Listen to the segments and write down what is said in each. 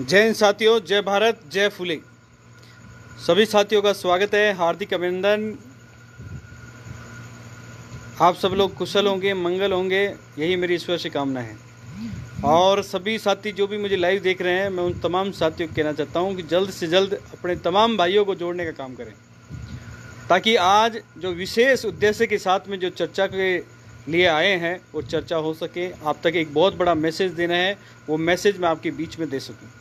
जय हिंद साथियों जय भारत जय फूले सभी साथियों का स्वागत है हार्दिक अभिनंदन आप सब लोग कुशल होंगे मंगल होंगे यही मेरी ईश्वर से कामना है और सभी साथी जो भी मुझे लाइव देख रहे हैं मैं उन तमाम साथियों को कहना चाहता हूं कि जल्द से जल्द अपने तमाम भाइयों को जोड़ने का काम करें ताकि आज जो विशेष उद्देश्य के साथ में जो चर्चा के लिए आए हैं वो चर्चा हो सके आप तक एक बहुत बड़ा मैसेज देना है वो मैसेज मैं आपके बीच में दे सकूं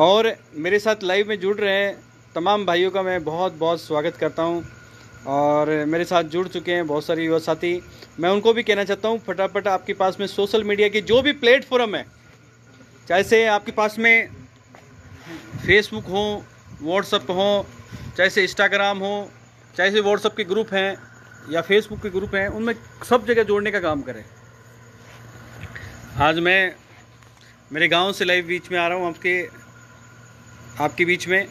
और मेरे साथ लाइव में जुड़ रहे तमाम भाइयों का मैं बहुत बहुत स्वागत करता हूँ और मेरे साथ जुड़ चुके हैं बहुत सारे युवा साथी मैं उनको भी कहना चाहता हूँ फटाफट आपके पास में सोशल मीडिया के जो भी प्लेटफॉर्म है चाहे से आपके पास में फेसबुक हो व्हाट्सअप हो चाहे से इंस्टाग्राम हो चाहे से व्हाट्सअप के ग्रुप हैं या फेसबुक के ग्रुप हैं उनमें सब जगह जोड़ने का काम करें आज मैं मेरे गांव से लाइव बीच में आ रहा हूँ आपके आपके बीच में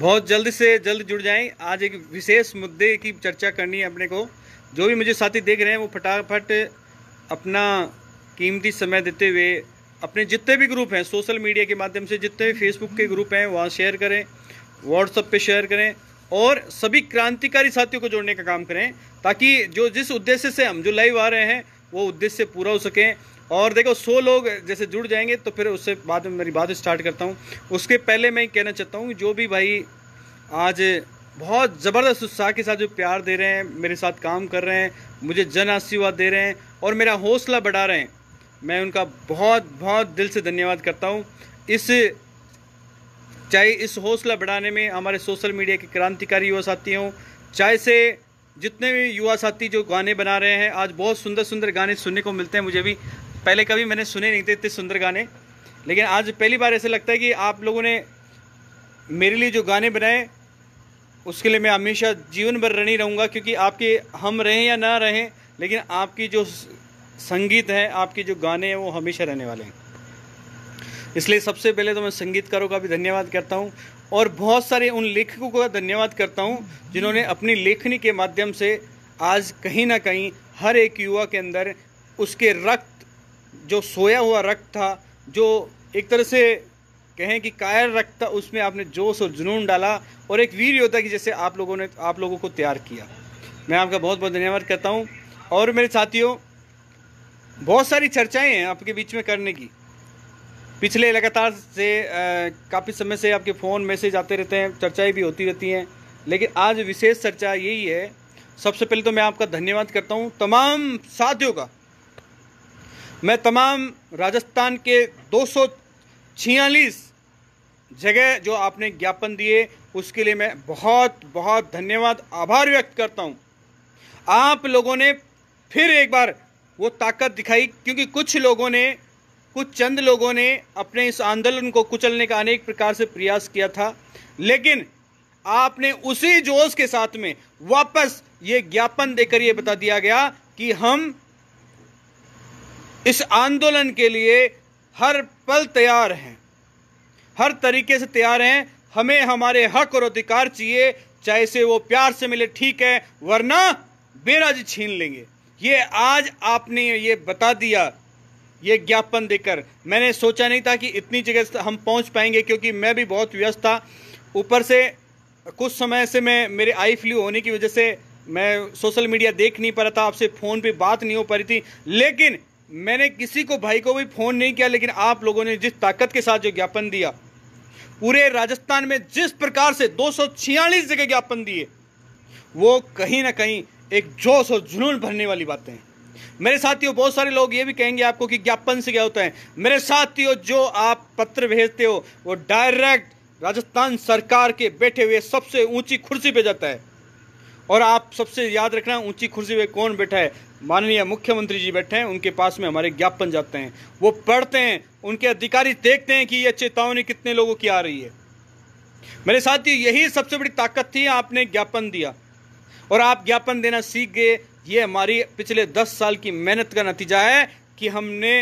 बहुत जल्द से जल्द जुड़ जाएं आज एक विशेष मुद्दे की चर्चा करनी है अपने को जो भी मुझे साथी देख रहे हैं वो फटाफट अपना कीमती समय देते हुए अपने जितने भी ग्रुप हैं सोशल मीडिया के माध्यम से जितने भी फेसबुक के ग्रुप हैं वहाँ शेयर करें व्हाट्सअप पे शेयर करें और सभी क्रांतिकारी साथियों को जोड़ने का काम करें ताकि जो जिस उद्देश्य से हम जो लाइव आ रहे हैं वो उद्देश्य पूरा हो सके और देखो सौ लोग जैसे जुड़ जाएंगे तो फिर उससे बाद में मेरी बात स्टार्ट करता हूँ उसके पहले मैं कहना चाहता हूँ जो भी भाई आज बहुत ज़बरदस्त उत्साह के साथ जो प्यार दे रहे हैं मेरे साथ काम कर रहे हैं मुझे जन आशीर्वाद दे रहे हैं और मेरा हौसला बढ़ा रहे हैं मैं उनका बहुत बहुत दिल से धन्यवाद करता हूँ इस चाहे इस हौसला बढ़ाने में हमारे सोशल मीडिया के क्रांतिकारी युवा साथी हों चाहे से जितने भी युवा साथी जो गाने बना रहे हैं आज बहुत सुंदर सुंदर गाने सुनने को मिलते हैं मुझे भी पहले कभी मैंने सुने नहीं थे इतने सुंदर गाने लेकिन आज पहली बार ऐसा लगता है कि आप लोगों ने मेरे लिए जो गाने बनाए उसके लिए मैं हमेशा जीवन भर रणी रहूँगा क्योंकि आपके हम रहें या ना रहें लेकिन आपकी जो संगीत है आपके जो गाने हैं वो हमेशा रहने वाले हैं इसलिए सबसे पहले तो मैं संगीतकारों का भी धन्यवाद करता हूँ और बहुत सारे उन लेखकों का धन्यवाद करता हूँ जिन्होंने अपनी लेखनी के माध्यम से आज कहीं ना कहीं हर एक युवा के अंदर उसके रक्त जो सोया हुआ रक्त था जो एक तरह से कहें कि कायर रक्त था उसमें आपने जोश और जुनून डाला और एक वीर योद्धा की जैसे आप लोगों ने आप लोगों को तैयार किया मैं आपका बहुत बहुत धन्यवाद करता हूँ और मेरे साथियों बहुत सारी चर्चाएं हैं आपके बीच में करने की पिछले लगातार से काफ़ी समय से आपके फ़ोन मैसेज आते रहते हैं चर्चाएं भी होती रहती हैं लेकिन आज विशेष चर्चा यही है सबसे पहले तो मैं आपका धन्यवाद करता हूँ तमाम साथियों का मैं तमाम राजस्थान के दो जगह जो आपने ज्ञापन दिए उसके लिए मैं बहुत बहुत धन्यवाद आभार व्यक्त करता हूँ आप लोगों ने फिर एक बार वो ताकत दिखाई क्योंकि कुछ लोगों ने कुछ चंद लोगों ने अपने इस आंदोलन को कुचलने का अनेक प्रकार से प्रयास किया था लेकिन आपने उसी जोश के साथ में वापस ये ज्ञापन देकर यह बता दिया गया कि हम इस आंदोलन के लिए हर पल तैयार हैं हर तरीके से तैयार हैं हमें हमारे हक और अधिकार चाहिए चाहे से वो प्यार से मिले ठीक है वरना बेराज छीन लेंगे ये आज आपने ये बता दिया ये ज्ञापन देकर मैंने सोचा नहीं था कि इतनी जगह हम पहुंच पाएंगे क्योंकि मैं भी बहुत व्यस्त था ऊपर से कुछ समय से मैं मेरे आई फ्लू होने की वजह से मैं सोशल मीडिया देख नहीं पा रहा था आपसे फ़ोन पे बात नहीं हो पा रही थी लेकिन मैंने किसी को भाई को भी फ़ोन नहीं किया लेकिन आप लोगों ने जिस ताकत के साथ जो ज्ञापन दिया पूरे राजस्थान में जिस प्रकार से दो जगह ज्ञापन दिए वो कहीं ना कहीं एक जोश और जुनून भरने वाली बातें हैं मेरे साथियों बहुत सारे लोग ये भी कहेंगे आपको कि ज्ञापन से क्या होता है मेरे साथियों जो आप पत्र भेजते हो वो डायरेक्ट राजस्थान सरकार के बैठे हुए सबसे ऊंची कुर्सी पे जाता है और आप सबसे याद रखना ऊंची कुर्सी पे कौन बैठा है माननीय मुख्यमंत्री जी बैठे हैं उनके पास में हमारे ज्ञापन जाते हैं वो पढ़ते हैं उनके अधिकारी देखते हैं कि ये चेतावनी कितने लोगों की आ रही है मेरे साथियों यही सबसे बड़ी ताकत थी आपने ज्ञापन दिया और आप ज्ञापन देना सीख गए ये हमारी पिछले दस साल की मेहनत का नतीजा है कि हमने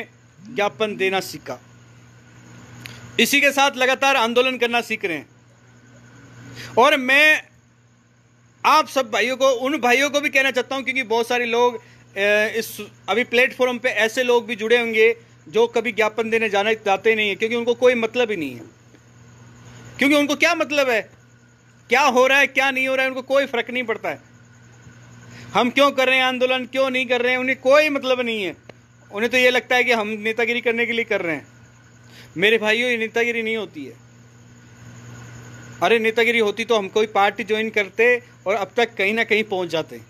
ज्ञापन देना सीखा इसी के साथ लगातार आंदोलन करना सीख रहे हैं और मैं आप सब भाइयों को उन भाइयों को भी कहना चाहता हूं क्योंकि बहुत सारे लोग इस अभी प्लेटफॉर्म पे ऐसे लोग भी जुड़े होंगे जो कभी ज्ञापन देने जाना चाहते नहीं है क्योंकि उनको कोई मतलब ही नहीं है क्योंकि उनको क्या मतलब है क्या हो रहा है क्या नहीं हो रहा है उनको कोई फर्क नहीं पड़ता है हम क्यों कर रहे हैं आंदोलन क्यों नहीं कर रहे हैं उन्हें कोई मतलब नहीं है उन्हें तो ये लगता है कि हम नेतागिरी करने के लिए कर रहे हैं मेरे भाइयों ये नेतागिरी नहीं होती है अरे नेतागिरी होती तो हम कोई पार्टी ज्वाइन करते और अब तक कहीं ना कहीं पहुंच जाते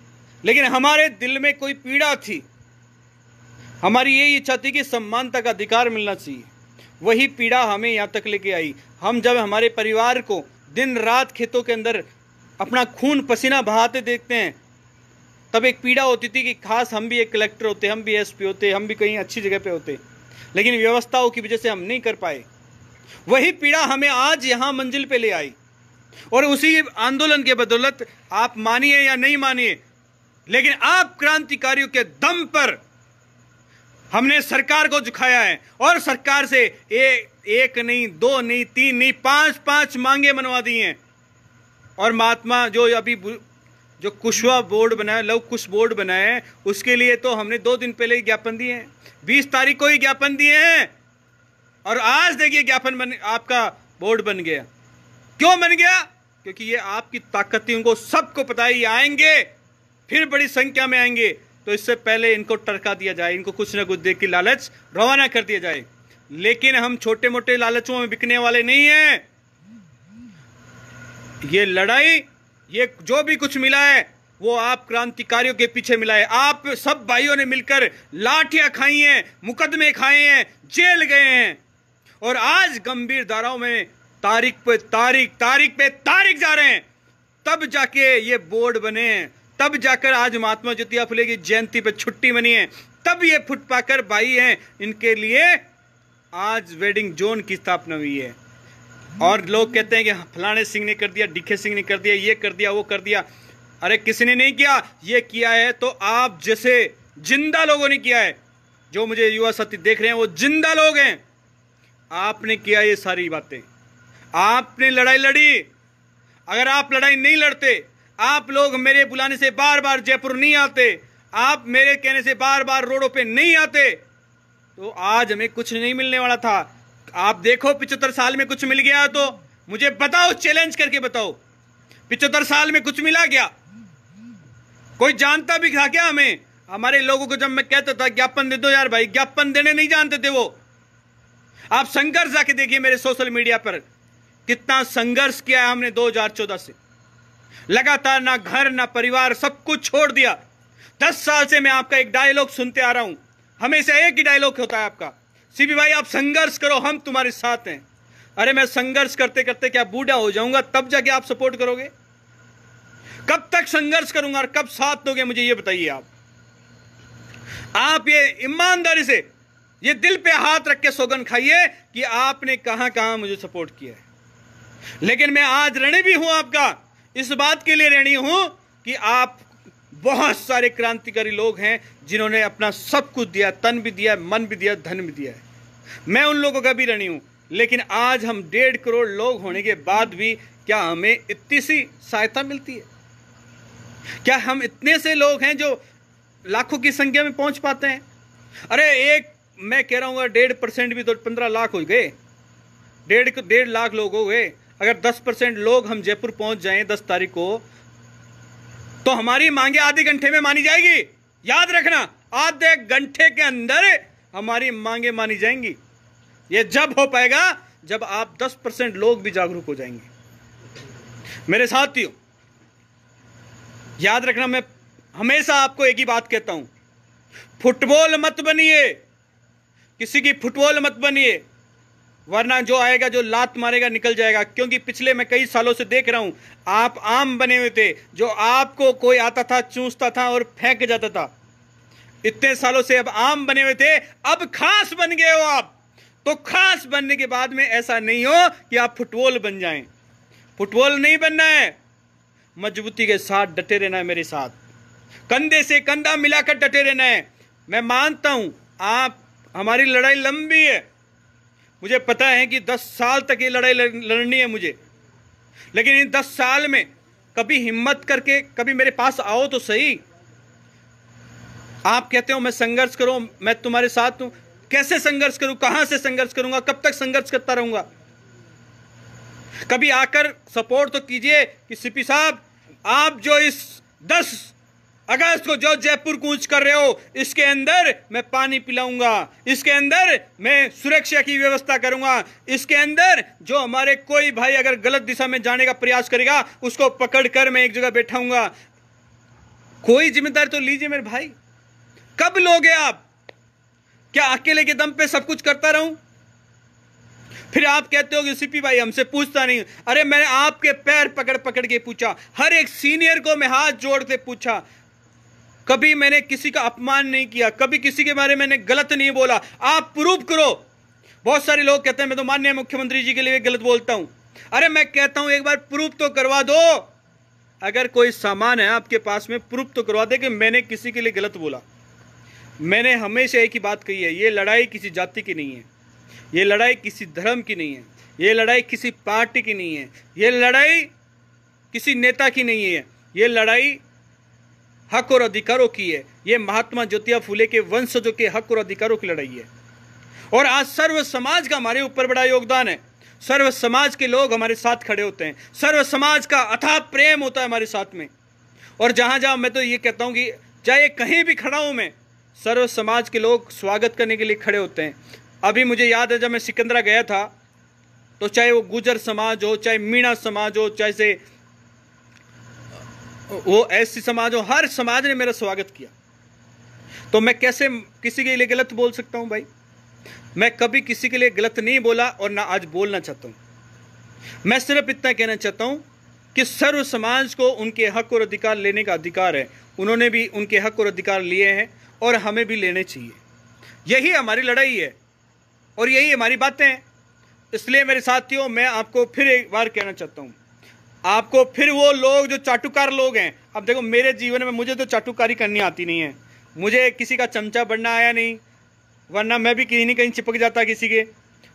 लेकिन हमारे दिल में कोई पीड़ा थी हमारी यही इच्छा थी कि समानता का अधिकार मिलना चाहिए वही पीड़ा हमें यहाँ तक लेके आई हम जब हमारे परिवार को दिन रात खेतों के अंदर अपना खून पसीना बहाते देखते हैं तब एक पीड़ा होती थी कि खास हम भी एक कलेक्टर होते हम भी एसपी होते हम भी कहीं अच्छी जगह पे होते लेकिन व्यवस्थाओं की वजह से हम नहीं कर पाए वही पीड़ा हमें आज यहाँ मंजिल पे ले आई और उसी आंदोलन के बदौलत आप मानिए या नहीं मानिए लेकिन आप क्रांतिकारियों के दम पर हमने सरकार को झुकाया है और सरकार से ए, एक नहीं दो नहीं तीन नहीं पांच पांच मांगे मनवा दी हैं और महात्मा जो अभी जो कुशवा बोर्ड बनाया लव कुश बोर्ड बनाया उसके लिए तो हमने दो दिन पहले ज्ञापन दिए हैं बीस तारीख को ही ज्ञापन दिए हैं और आज देखिए ज्ञापन बन आपका बोर्ड बन गया क्यों बन गया क्योंकि ये आपकी ताकत थी उनको सबको पता है ये आएंगे फिर बड़ी संख्या में आएंगे तो इससे पहले इनको टरका दिया जाए इनको कुछ ना कुछ देख की लालच रवाना कर दिया जाए लेकिन हम छोटे मोटे लालचों में बिकने वाले नहीं हैं ये लड़ाई ये जो भी कुछ मिला है वो आप क्रांतिकारियों के पीछे मिला है आप सब भाइयों ने मिलकर लाठियां खाई हैं मुकदमे खाए हैं जेल गए हैं और आज गंभीर धाराओं में तारीख पे तारीख तारीख पे तारीख जा रहे हैं तब जाके ये बोर्ड बने हैं तब जाकर आज महात्मा ज्योतिया फुले की जयंती पे छुट्टी बनी है तब ये फुटपाकर भाई हैं इनके लिए आज वेडिंग जोन की स्थापना हुई है और लोग कहते हैं कि हाँ, फलाने सिंह ने कर दिया डिखे सिंह ने कर दिया ये कर दिया वो कर दिया अरे किसी ने नहीं किया ये किया है तो आप जैसे जिंदा लोगों ने किया है जो मुझे युवा साथी देख रहे हैं वो जिंदा लोग हैं आपने किया ये सारी बातें आपने लड़ाई लड़ी अगर आप लड़ाई नहीं लड़ते आप लोग मेरे बुलाने से बार बार जयपुर नहीं आते आप मेरे कहने से बार बार रोडों पे नहीं आते तो आज हमें कुछ नहीं मिलने वाला था आप देखो पिछहत्तर साल में कुछ मिल गया तो मुझे बताओ चैलेंज करके बताओ पिछहत्तर साल में कुछ मिला क्या कोई जानता भी था क्या हमें हमारे लोगों को जब मैं कहता था ज्ञापन दे दो यार भाई ज्ञापन देने नहीं जानते थे वो आप संघर्ष आके देखिए मेरे सोशल मीडिया पर कितना संघर्ष किया है हमने 2014 से लगातार ना घर ना परिवार सब कुछ छोड़ दिया दस साल से मैं आपका एक डायलॉग सुनते आ रहा हूं हमेशा एक ही डायलॉग होता है आपका सीपी भाई आप संघर्ष करो हम तुम्हारे साथ हैं अरे मैं संघर्ष करते करते क्या बूढ़ा हो जाऊंगा तब जाके आप सपोर्ट करोगे कब तक संघर्ष करूंगा और कब साथ दोगे मुझे ये बताइए आप आप ये ईमानदारी से ये दिल पे हाथ रख के सोगन खाइए कि आपने कहां कहां मुझे सपोर्ट किया है लेकिन मैं आज ऋणी भी हूं आपका इस बात के लिए ऋणी हूं कि आप बहुत सारे क्रांतिकारी लोग हैं जिन्होंने अपना सब कुछ दिया तन भी दिया मन भी दिया धन भी दिया है मैं उन लोगों का भी रणी हूँ लेकिन आज हम डेढ़ करोड़ लोग होने के बाद भी क्या हमें इतनी सी सहायता मिलती है क्या हम इतने से लोग हैं जो लाखों की संख्या में पहुंच पाते हैं अरे एक मैं कह रहा हूँ डेढ़ परसेंट भी तो पंद्रह लाख हो गए डेढ़ डेढ़ लाख लोग हो गए अगर दस परसेंट लोग हम जयपुर पहुंच जाएं दस तारीख को तो हमारी मांगे आधे घंटे में मानी जाएगी याद रखना आधे घंटे के अंदर हमारी मांगे मानी जाएंगी ये जब हो पाएगा जब आप 10 परसेंट लोग भी जागरूक हो जाएंगे मेरे साथियों याद रखना मैं हमेशा आपको एक ही बात कहता हूं फुटबॉल मत बनिए किसी की फुटबॉल मत बनिए वरना जो आएगा जो लात मारेगा निकल जाएगा क्योंकि पिछले मैं कई सालों से देख रहा हूं आप आम बने हुए थे जो आपको कोई आता था चूसता था और फेंक जाता था इतने सालों से अब आम बने हुए थे अब खास बन गए हो आप तो खास बनने के बाद में ऐसा नहीं हो कि आप फुटबॉल बन जाएं फुटबॉल नहीं बनना है मजबूती के साथ डटे रहना है मेरे साथ कंधे से कंधा मिलाकर डटे रहना है मैं मानता हूं आप हमारी लड़ाई लंबी है मुझे पता है कि दस साल तक ये लड़ाई लड़नी है मुझे लेकिन इन दस साल में कभी हिम्मत करके कभी मेरे पास आओ तो सही आप कहते हो मैं संघर्ष करूं मैं तुम्हारे साथ हूं कैसे संघर्ष करूं कहां से संघर्ष करूंगा कब तक संघर्ष करता रहूंगा कभी आकर सपोर्ट तो कीजिए कि सीपी साहब आप जो इस दस अगर इसको जो जयपुर कूच कर रहे हो इसके अंदर मैं पानी पिलाऊंगा इसके अंदर मैं सुरक्षा की व्यवस्था करूंगा इसके अंदर जो हमारे कोई भाई अगर गलत दिशा में जाने का प्रयास करेगा उसको पकड़ कर मैं एक जगह बैठाऊंगा कोई जिम्मेदारी तो लीजिए मेरे भाई कब लोगे आप क्या अकेले के दम पे सब कुछ करता रहूं फिर आप कहते हो कि सीपी भाई हमसे पूछता नहीं अरे मैंने आपके पैर पकड़ पकड़ के पूछा हर एक सीनियर को मैं हाथ जोड़ के पूछा कभी मैंने किसी का अपमान नहीं किया कभी किसी के बारे में मैंने गलत नहीं बोला आप प्रूव करो बहुत सारे लोग कहते हैं मैं तो माननीय मुख्यमंत्री जी के लिए गलत बोलता हूं अरे मैं कहता हूं एक बार प्रूफ तो करवा दो अगर कोई सामान है आपके पास में प्रूफ तो करवा दे कि मैंने किसी के लिए गलत बोला मैंने हमेशा एक ही बात कही है ये लड़ाई किसी जाति की नहीं है ये लड़ाई किसी धर्म की नहीं है ये लड़ाई किसी पार्टी की नहीं है ये लड़ाई किसी नेता की नहीं है ये लड़ाई हक और अधिकारों की है ये महात्मा ज्योतिया फूले के वंशजों के हक और अधिकारों की लड़ाई है और आज सर्व समाज का हमारे ऊपर बड़ा योगदान है सर्व समाज के लोग हमारे साथ खड़े होते हैं सर्व समाज का अथाह प्रेम होता है हमारे साथ में और जहां जहां मैं तो ये कहता हूँ कि चाहे कहीं भी खड़ा हूं मैं सर्व समाज के लोग स्वागत करने के लिए खड़े होते हैं अभी मुझे याद है जब मैं सिकंदरा गया था तो चाहे वो गुजर समाज हो चाहे मीणा समाज हो चाहे से वो ऐसी समाज हो हर समाज ने मेरा स्वागत किया तो मैं कैसे किसी के लिए गलत बोल सकता हूँ भाई मैं कभी किसी के लिए गलत नहीं बोला और ना आज बोलना चाहता हूँ मैं सिर्फ इतना कहना चाहता हूँ कि सर्व समाज को उनके हक और अधिकार लेने का अधिकार है उन्होंने भी उनके हक और अधिकार लिए हैं और हमें भी लेने चाहिए यही हमारी लड़ाई है और यही हमारी बातें हैं इसलिए मेरे साथियों मैं आपको फिर एक बार कहना चाहता हूँ आपको फिर वो लोग जो चाटुकार लोग हैं अब देखो मेरे जीवन में मुझे तो चाटुकारी करनी आती नहीं है मुझे किसी का चमचा बनना आया नहीं वरना मैं भी कहीं ना कहीं चिपक जाता किसी के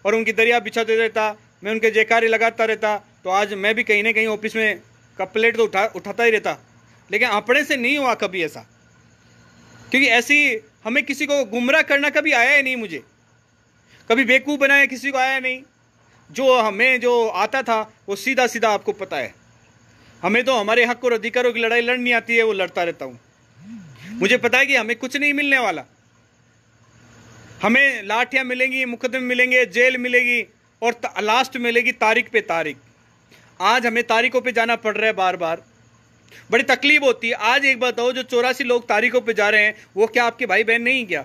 और उनकी दरिया बिछाते रहता मैं उनके जयकारी लगाता रहता तो आज मैं भी कहीं ना कहीं ऑफिस में कपलेट तो उठा उठाता ही रहता लेकिन अपने से नहीं हुआ कभी ऐसा क्योंकि ऐसी हमें किसी को गुमराह करना कभी आया ही नहीं मुझे कभी बेवकूफ़ बनाया किसी को आया नहीं जो हमें जो आता था वो सीधा सीधा आपको पता है हमें तो हमारे हक और अधिकारों की लड़ाई लड़नी आती है वो लड़ता रहता हूँ मुझे पता है कि हमें कुछ नहीं मिलने वाला हमें लाठियाँ मिलेंगी मुकदमे मिलेंगे जेल मिलेगी और लास्ट मिलेगी तारीख पे तारीख आज हमें तारीखों पे जाना पड़ रहा है बार बार बड़ी तकलीफ होती है आज एक बताओ जो चौरासी लोग तारीखों पे जा रहे हैं वो क्या आपके भाई बहन नहीं क्या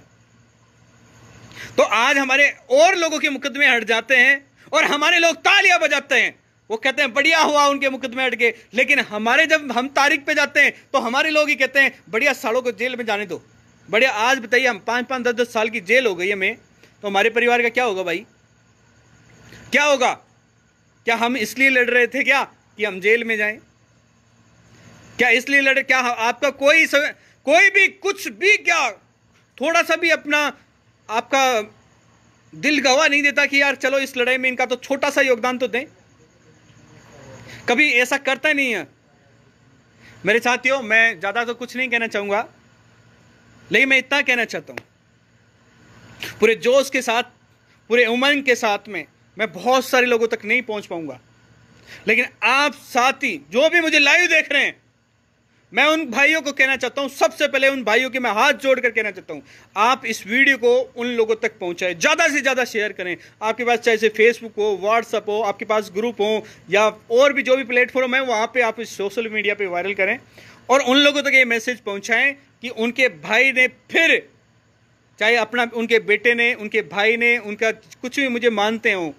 तो आज हमारे और लोगों के मुकदमे हट जाते हैं और हमारे लोग तालियां बजाते हैं वो कहते हैं बढ़िया हुआ उनके मुकदमे अटके लेकिन हमारे जब हम तारीख पे जाते हैं तो हमारे लोग ही कहते हैं बढ़िया सालों को जेल में जाने दो बढ़िया आज बताइए हम पांच पांच दस दस साल की जेल हो गई हमें तो हमारे परिवार का क्या होगा भाई क्या होगा क्या हम इसलिए लड़ रहे थे क्या कि हम जेल में जाएं क्या इसलिए लड़ क्या आपका कोई सव, कोई भी कुछ भी क्या थोड़ा सा भी अपना आपका दिल गवाह नहीं देता कि यार चलो इस लड़ाई में इनका तो छोटा सा योगदान तो दें कभी ऐसा करता नहीं है मेरे साथियों मैं ज़्यादा तो कुछ नहीं कहना चाहूंगा लेकिन मैं इतना कहना चाहता हूं पूरे जोश के साथ पूरे उमंग के साथ में मैं बहुत सारे लोगों तक नहीं पहुंच पाऊंगा लेकिन आप साथी जो भी मुझे लाइव देख रहे हैं मैं उन भाइयों को कहना चाहता हूं सबसे पहले उन भाइयों के मैं हाथ जोड़कर कहना चाहता हूं आप इस वीडियो को उन लोगों तक पहुंचाएं ज़्यादा से ज़्यादा शेयर करें आपके पास चाहे से फेसबुक हो व्हाट्सअप हो आपके पास ग्रुप हो या और भी जो भी प्लेटफॉर्म है वहां पर आप इस सोशल मीडिया पर वायरल करें और उन लोगों तक ये मैसेज पहुंचाएं कि उनके भाई ने फिर चाहे अपना उनके बेटे ने उनके भाई ने उनका कुछ भी मुझे मानते हो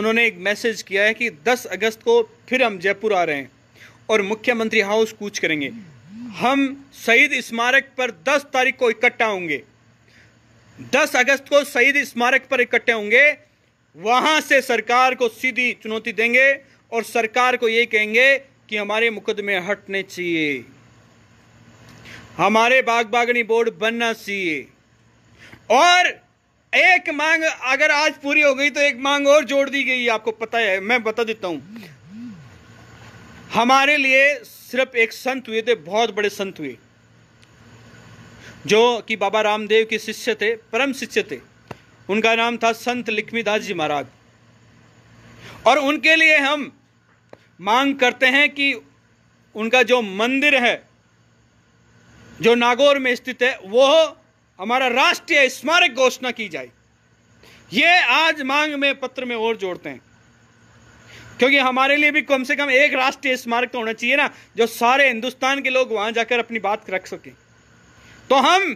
उन्होंने एक मैसेज किया है कि दस अगस्त को फिर हम जयपुर आ रहे हैं और मुख्यमंत्री हाउस कूच करेंगे हम शहीद स्मारक पर 10 तारीख को इकट्ठा होंगे 10 अगस्त को शहीद स्मारक पर इकट्ठे होंगे वहां से सरकार को सीधी चुनौती देंगे और सरकार को ये कहेंगे कि हमारे मुकदमे हटने चाहिए हमारे बाग बागनी बोर्ड बनना चाहिए और एक मांग अगर आज पूरी हो गई तो एक मांग और जोड़ दी गई आपको पता है मैं बता देता हूं हमारे लिए सिर्फ एक संत हुए थे बहुत बड़े संत हुए जो कि बाबा रामदेव के शिष्य थे परम शिष्य थे उनका नाम था संत लक्ष्मीदास जी महाराज और उनके लिए हम मांग करते हैं कि उनका जो मंदिर है जो नागौर में स्थित है वो हमारा राष्ट्रीय स्मारक घोषणा की जाए ये आज मांग में पत्र में और जोड़ते हैं क्योंकि हमारे लिए भी कम से कम एक राष्ट्रीय स्मारक तो होना चाहिए ना जो सारे हिंदुस्तान के लोग वहां जाकर अपनी बात रख सके तो हम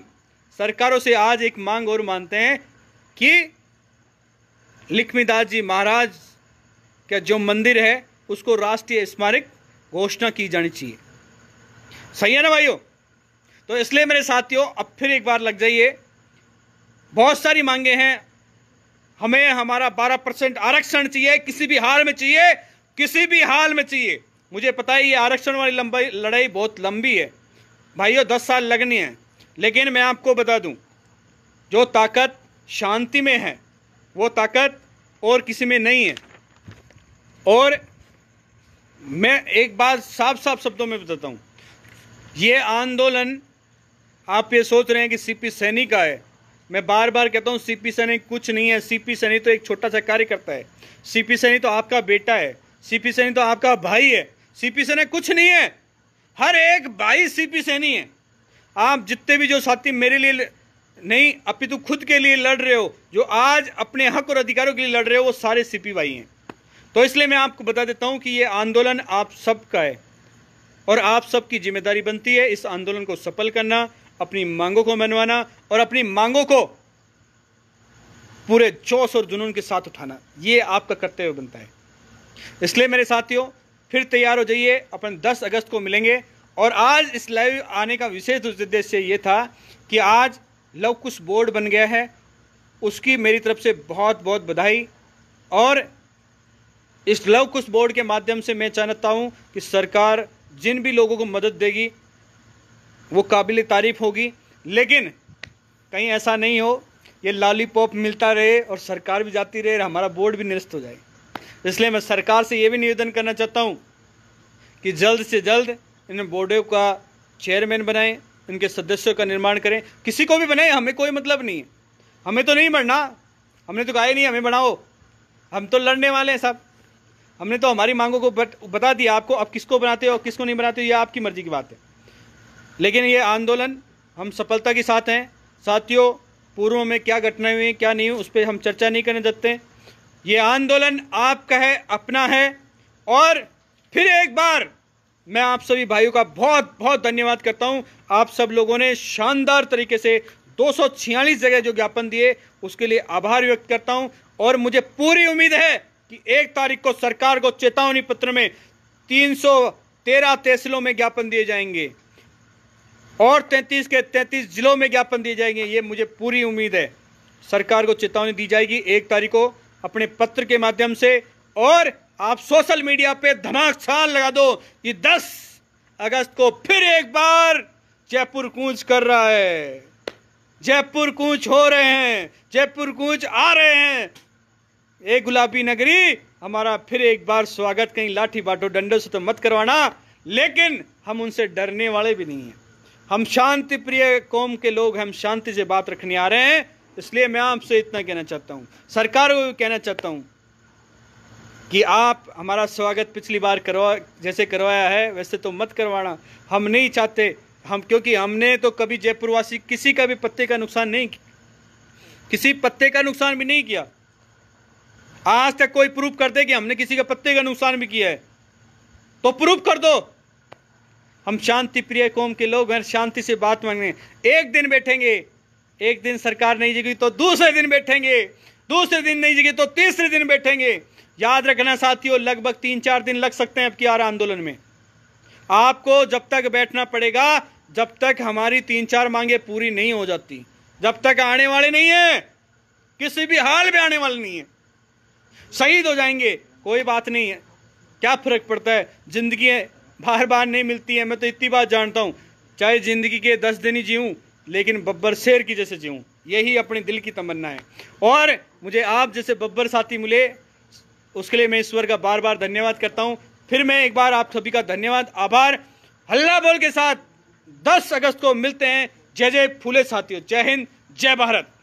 सरकारों से आज एक मांग और मानते हैं कि लिखमीदास जी महाराज का जो मंदिर है उसको राष्ट्रीय स्मारक घोषणा की जानी चाहिए सही है ना भाइयों तो इसलिए मेरे साथियों अब फिर एक बार लग जाइए बहुत सारी मांगे हैं हमें हमारा 12 परसेंट आरक्षण चाहिए किसी भी हाल में चाहिए किसी भी हाल में चाहिए मुझे पता है ये आरक्षण वाली लंबाई लड़ाई बहुत लंबी है भाइयों दस साल लगनी है लेकिन मैं आपको बता दूं जो ताकत शांति में है वो ताकत और किसी में नहीं है और मैं एक बात साफ साफ शब्दों में बताता हूँ ये आंदोलन आप ये सोच रहे हैं कि सीपी सैनी का है मैं बार बार कहता हूँ सी पी सैनी कुछ नहीं है सी पी सैनी तो एक छोटा सा कार्यकर्ता है सी पी सैनी तो आपका बेटा है सी पी सैनी तो आपका भाई है सी पी सैनी कुछ नहीं है हर एक भाई सी पी सैनी है आप जितने भी जो साथी मेरे लिए नहीं अपितु तो खुद के लिए लड़ रहे हो जो आज अपने हक और अधिकारों के लिए लड़ रहे हो वो सारे पी भाई हैं तो इसलिए मैं आपको बता देता हूँ कि ये आंदोलन आप सबका है और आप सबकी जिम्मेदारी बनती है इस आंदोलन को सफल करना अपनी मांगों को मनवाना और अपनी मांगों को पूरे जोश और जुनून के साथ उठाना ये आपका कर्तव्य बनता है इसलिए मेरे साथियों फिर तैयार हो जाइए अपन 10 अगस्त को मिलेंगे और आज इस लाइव आने का विशेष उद्देश्य ये था कि आज लव कुश बोर्ड बन गया है उसकी मेरी तरफ से बहुत बहुत बधाई और इस लव कुश बोर्ड के माध्यम से मैं चाहता हूँ कि सरकार जिन भी लोगों को मदद देगी वो काबिल तारीफ होगी लेकिन कहीं ऐसा नहीं हो ये लॉलीपॉप मिलता रहे और सरकार भी जाती रहे हमारा बोर्ड भी निरस्त हो जाए इसलिए मैं सरकार से ये भी निवेदन करना चाहता हूँ कि जल्द से जल्द इन बोर्डों का चेयरमैन बनाएं इनके सदस्यों का निर्माण करें किसी को भी बनाएं हमें कोई मतलब नहीं है हमें तो नहीं बढ़ना हमने तो कहा नहीं हमें बनाओ हम तो लड़ने वाले हैं साहब हमने तो हमारी मांगों को बता दिया आपको अब किसको बनाते हो किसको नहीं बनाते हो ये आपकी मर्जी की बात है लेकिन ये आंदोलन हम सफलता के साथ हैं साथियों पूर्व में क्या घटनाएं हुई क्या नहीं हुई उस पर हम चर्चा नहीं करने देते ये आंदोलन आपका है अपना है और फिर एक बार मैं आप सभी भाइयों का बहुत बहुत धन्यवाद करता हूं आप सब लोगों ने शानदार तरीके से दो जगह जो ज्ञापन दिए उसके लिए आभार व्यक्त करता हूं और मुझे पूरी उम्मीद है कि एक तारीख को सरकार को चेतावनी पत्र में 313 तहसीलों में ज्ञापन दिए जाएंगे और 33 के 33 जिलों में ज्ञापन दिए जाएंगे ये मुझे पूरी उम्मीद है सरकार को चेतावनी दी जाएगी एक तारीख को अपने पत्र के माध्यम से और आप सोशल मीडिया पे छाल लगा दो ये 10 अगस्त को फिर एक बार जयपुर कूच कर रहा है जयपुर कूच हो रहे हैं जयपुर कूच आ रहे हैं एक गुलाबी नगरी हमारा फिर एक बार स्वागत कहीं लाठी बाटो डंडे से तो मत करवाना लेकिन हम उनसे डरने वाले भी नहीं हैं हम शांति प्रिय कौम के लोग हम शांति से बात रखने आ रहे हैं इसलिए मैं आपसे इतना कहना चाहता हूं सरकार को भी कहना चाहता हूं कि आप हमारा स्वागत पिछली बार करवा जैसे करवाया है वैसे तो मत करवाना हम नहीं चाहते हम क्योंकि हमने तो कभी जयपुरवासी किसी का भी पत्ते का नुकसान नहीं किसी पत्ते का नुकसान भी नहीं किया आज तक कोई प्रूफ कर दे कि हमने किसी का पत्ते का नुकसान भी किया है तो प्रूफ कर दो हम शांति प्रिय कौम के लोग हैं शांति से बात मांगने एक दिन बैठेंगे एक दिन सरकार नहीं जगी तो दूसरे दिन बैठेंगे दूसरे दिन नहीं जगी तो तीसरे दिन बैठेंगे याद रखना साथियों लगभग तीन चार दिन लग सकते हैं आपकी की आंदोलन में आपको जब तक बैठना पड़ेगा जब तक हमारी तीन चार मांगे पूरी नहीं हो जाती जब तक आने वाले नहीं है किसी भी हाल में आने वाले नहीं है शहीद हो जाएंगे कोई बात नहीं है क्या फर्क पड़ता है जिंदगी बार बार नहीं मिलती है मैं तो इतनी बात जानता हूँ चाहे ज़िंदगी के दस दिन ही जीऊँ लेकिन बब्बर शेर की जैसे जीऊँ यही अपने दिल की तमन्ना है और मुझे आप जैसे बब्बर साथी मिले उसके लिए मैं ईश्वर का बार बार धन्यवाद करता हूँ फिर मैं एक बार आप सभी का धन्यवाद आभार हल्ला बोल के साथ 10 अगस्त को मिलते हैं जय जय फूले साथियों जय हिंद जय भारत